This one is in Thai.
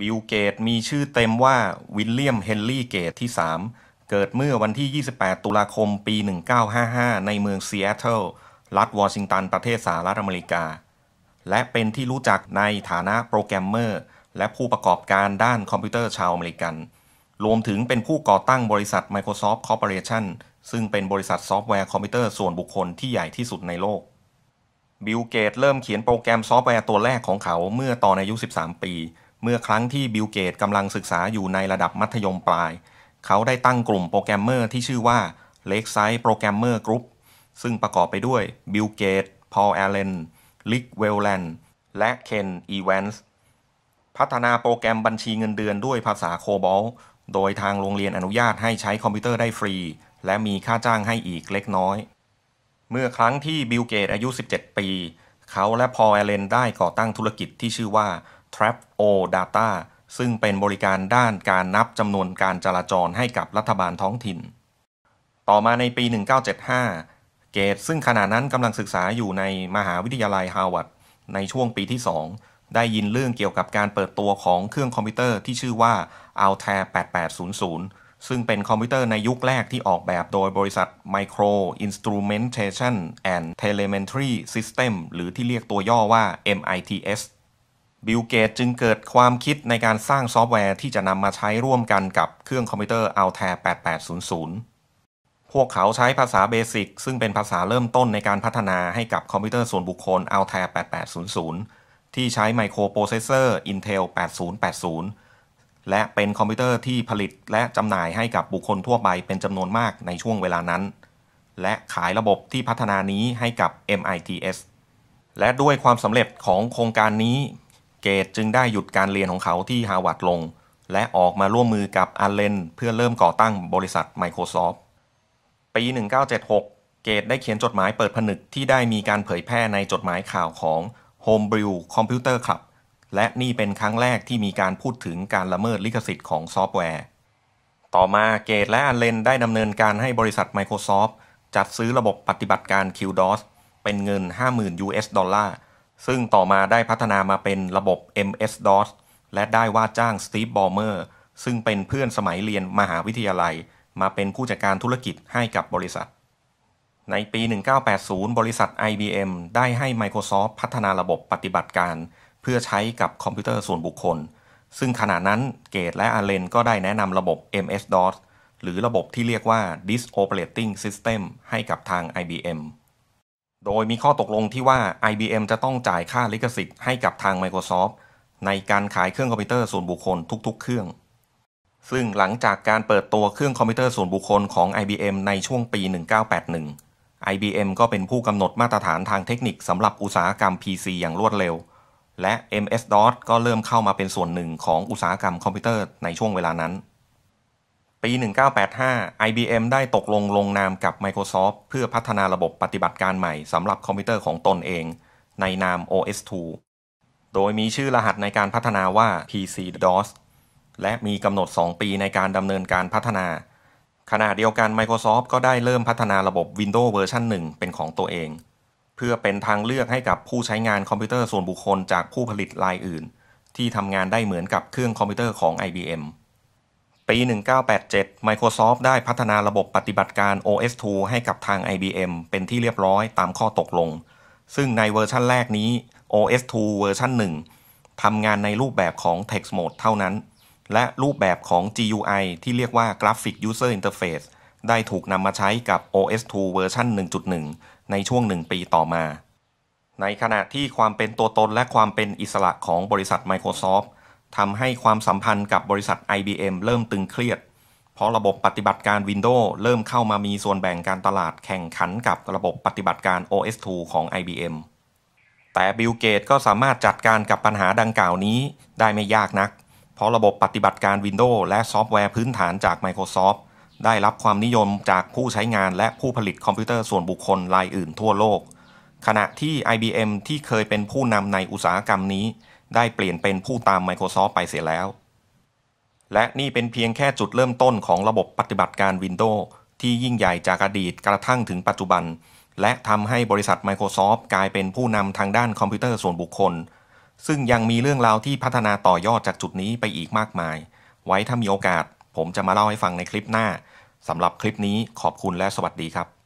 บิลเกตมีชื่อเต็มว่าวิลเลียมเฮนรี่เกตที่ 3 เกิดเมื่อวันที่ 28 ตุลาคมปี 1955 ในเมืองซีแอตเทิลรัฐวอชิงตันประเทศสหรัฐอเมริกา และเป็นที่รู้จักในฐานะโปรแกรมเมอร์และผู้ประกอบการด้านคอมพิวเตอร์ชาวอเมริกัน รวมถึงเป็นผู้ก่อตั้งบริษัท Microsoft Corporation ซึ่งเป็นบริษัทซอฟต์แวร์คอมพิวเตอร์ส่วนบุคคลที่ใหญ่ที่สุดในโลกบิลเกตเริ่มเขียนโปรแกรมซอฟต์แวร์ตัวแรกของเขาเมื่อตอนอายุ 13 ปีเมื่อครั้งที่บิลเกตกำลังศึกษาอยู่ในระดับมัธยมปลาย เขาได้ตั้งกลุ่มโปรแกรมเมอร์ที่ชื่อว่า Lakeside Programmer Group ซึ่งประกอบไปด้วยบิลเกต พอลแอลเลนลิกเวลแลนด์ และเคนอีแวนส์พัฒนาโปรแกรมบัญชีเงินเดือนด้วยภาษาโคบอลโดยทางโรงเรียนอนุญาตให้ใช้คอมพิวเตอร์ได้ฟรี และมีค่าจ้างให้อีกเล็กน้อย เมื่อครั้งที่บิลเกตอายุ17 ปี เขาและพอลแอลเลนได้ก่อตั้งธุรกิจที่ชื่อว่า TrapO Data ซึ่งเป็นบริการด้านการนับจำนวนการจราจรให้กับรัฐบาลท้องถิ่น ต่อมาในปี 1975 เกตซึ่งขณะนั้นกำลังศึกษาอยู่ในมหาวิทยาลัยฮาวาดในช่วงปีที่ 2 ได้ยินเรื่องเกี่ยวกับการเปิดตัวของเครื่องคอมพิวเตอร์ที่ชื่อว่า Altair 8800 ซึ่งเป็นคอมพิวเตอร์ในยุคแรกที่ออกแบบโดยบริษัท Micro Instrumentation and Telemetry System หรือที่เรียกตัวย่อว่า MITS บิลเกตจึงเกิดความคิดในการสร้างซอฟต์แวร์ที่จะนำมาใช้ร่วมกันกับเครื่องคอมพิวเตอร์ Altair 8800 พวกเขาใช้ภาษาเบสิกซึ่งเป็นภาษาเริ่มต้นในการพัฒนาให้กับคอมพิวเตอร์ส่วนบุคคล Altair 8800 ที่ใช้ไมโครโปรเซสเซอร์ Intel 8080 และเป็นคอมพิวเตอร์ที่ผลิตและจำหน่ายให้กับบุคคลทั่วไปเป็นจำนวนมากในช่วงเวลานั้น และขายระบบที่พัฒนานี้ให้กับ MITS และด้วยความสำเร็จของโครงการนี้เกตจึงได้หยุดการเรียนของเขาที่ฮาวา์ดลง และออกมาร่วมมือกับอัลเลนเพื่อเริ่มก่อตั้งบริษัท Microsoft ปี 1976 เกตได้เขียนจดหมายเปิดผนึกที่ได้มีการเผยแพร่ในจดหมายข่าวของ Homebrew Computer Club และนี่เป็นครั้งแรกที่มีการพูดถึงการละเมิดลิขสิทธิ์ของซอฟต์แวร์ ต่อมาเกตและอัลเลน ได้ดำเนินการให้บริษัท Microsoft จัดซื้อระบบปฏิบัติการ QDOS เป็นเงิน 50,000 US ดอลลาร์ซึ่งต่อมาได้พัฒนามาเป็นระบบ MS-DOS และได้ว่าจ้างสตีฟบอ์เมอร์ซึ่งเป็นเพื่อนสมัยเรียนมหาวิทยาลัย มาเป็นผู้จัดการธุรกิจให้กับบริษัท ในปี 1980 บริษัท IBM ได้ให้ Microsoft พัฒนาระบบปฏิบัติการ เพื่อใช้กับคอมพิวเตอร์ส่วนบุคคล ซึ่งขณะนั้นเกตและอาเลน ก็ได้แนะนำระบบ MS-DOS หรือระบบที่เรียกว่า Disk Operating System ให้กับทาง IBM โดยมีข้อตกลงที่ว่า IBM จะต้องจ่ายค่าลิขสิทธิ์ให้กับทาง Microsoft ในการขายเครื่องคอมพิวเตอร์ส่วนบุคคลทุกๆเครื่อง ซึ่งหลังจากการเปิดตัวเครื่องคอมพิวเตอร์ส่วนบุคคลของ IBM ในช่วงปี 1981 IBM ก็เป็นผู้กำหนดมาตรฐานทางเทคนิคสำหรับอุตสาหกรรม PC อย่างรวดเร็ว และ MS-DOS ก็เริ่มเข้ามาเป็นส่วนหนึ่งของอุตสาหกรรมคอมพิวเตอร์ในช่วงเวลานั้นปี 1985 IBM ได้ตกลงลงนามกับ Microsoft เพื่อพัฒนาระบบปฏิบัติการใหม่สำหรับคอมพิวเตอร์ของตนเอง ในนาม OS2 โดยมีชื่อรหัสในการพัฒนาว่า PC-DOS และมีกำหนด 2 ปีในการดำเนินการพัฒนา ขณะเดียวกัน Microsoft ก็ได้เริ่มพัฒนาระบบ Windows เวอร์ชัน1 เป็นของตัวเอง เพื่อเป็นทางเลือกให้กับผู้ใช้งานคอมพิวเตอร์ส่วนบุคคลจากผู้ผลิตรายอื่น ที่ทำงานได้เหมือนกับเครื่องคอมพิวเตอร์ของ IBM ปี 1987 Microsoft ได้พัฒนาระบบปฏิบัติการ OS2 ให้กับทาง IBM เป็นที่เรียบร้อยตามข้อตกลง ซึ่งในเวอร์ชันแรกนี้ OS2 เวอร์ชัน1ทำงานในรูปแบบของ Text Mode เท่านั้น และรูปแบบของ GUI ที่เรียกว่า Graphic User Interface ได้ถูกนำมาใช้กับ OS2 เวอร์ชัน1.1 ในช่วง 1 ปีต่อมา ในขณะที่ความเป็นตัวตนและความเป็นอิสระของบริษัท Microsoft ทำให้ความสัมพันธ์กับบริษัท IBM เริ่มตึงเครียด เพราะระบบปฏิบัติการ Windows เริ่มเข้ามามีส่วนแบ่งการตลาดแข่งขันกับระบบปฏิบัติการ OS2 ของ IBM แต่บิลเกตก็สามารถจัดการกับปัญหาดังกล่าวนี้ได้ไม่ยากนัก เพราะระบบปฏิบัติการ Windows และซอฟต์แวร์พื้นฐานจาก Microsoft ได้รับความนิยมจากผู้ใช้งานและผู้ผลิตคอมพิวเตอร์ส่วนบุคคลรายอื่นทั่วโลก ขณะที่ IBM ที่เคยเป็นผู้นำในอุตสาหกรรมนี้ได้เปลี่ยนเป็นผู้ตาม Microsoft ไปเสียแล้ว และนี่เป็นเพียงแค่จุดเริ่มต้นของระบบปฏิบัติการ Windows ที่ยิ่งใหญ่จากอดีตกระทั่งถึงปัจจุบัน และทำให้บริษัท Microsoft กลายเป็นผู้นำทางด้านคอมพิวเตอร์ส่วนบุคคล ซึ่งยังมีเรื่องราวที่พัฒนาต่อยอดจากจุดนี้ไปอีกมากมาย ไว้ถ้ามีโอกาสผมจะมาเล่าให้ฟังในคลิปหน้าสำหรับคลิปนี้ขอบคุณและสวัสดีครับ